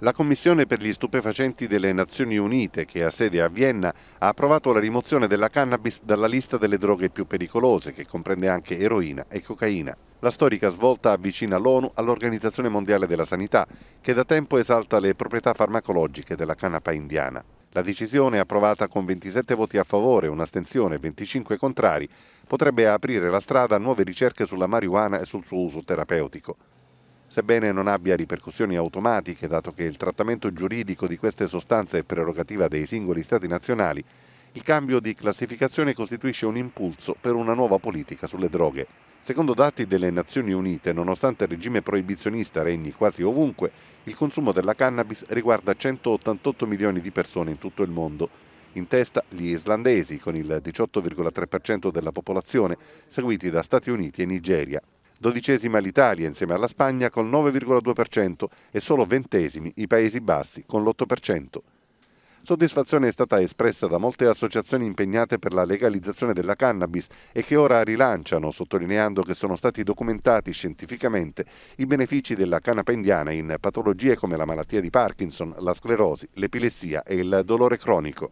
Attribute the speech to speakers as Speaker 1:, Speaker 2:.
Speaker 1: La Commissione per gli stupefacenti delle Nazioni Unite, che ha sede a Vienna, ha approvato la rimozione della cannabis dalla lista delle droghe più pericolose, che comprende anche eroina e cocaina. La storica svolta avvicina l'ONU all'Organizzazione Mondiale della Sanità, che da tempo esalta le proprietà farmacologiche della canapa indiana. La decisione, approvata con 27 voti a favore, un'astensione e 25 contrari, potrebbe aprire la strada a nuove ricerche sulla marijuana e sul suo uso terapeutico sebbene non abbia ripercussioni automatiche, dato che il trattamento giuridico di queste sostanze è prerogativa dei singoli Stati nazionali, il cambio di classificazione costituisce un impulso per una nuova politica sulle droghe. Secondo dati delle Nazioni Unite, nonostante il regime proibizionista regni quasi ovunque, il consumo della cannabis riguarda 188 milioni di persone in tutto il mondo. In testa gli islandesi, con il 18,3% della popolazione, seguiti da Stati Uniti e Nigeria dodicesima l'Italia insieme alla Spagna col 9,2% e solo ventesimi i Paesi Bassi con l'8%. Soddisfazione è stata espressa da molte associazioni impegnate per la legalizzazione della cannabis e che ora rilanciano, sottolineando che sono stati documentati scientificamente i benefici della canapa indiana in patologie come la malattia di Parkinson, la sclerosi, l'epilessia e il dolore cronico.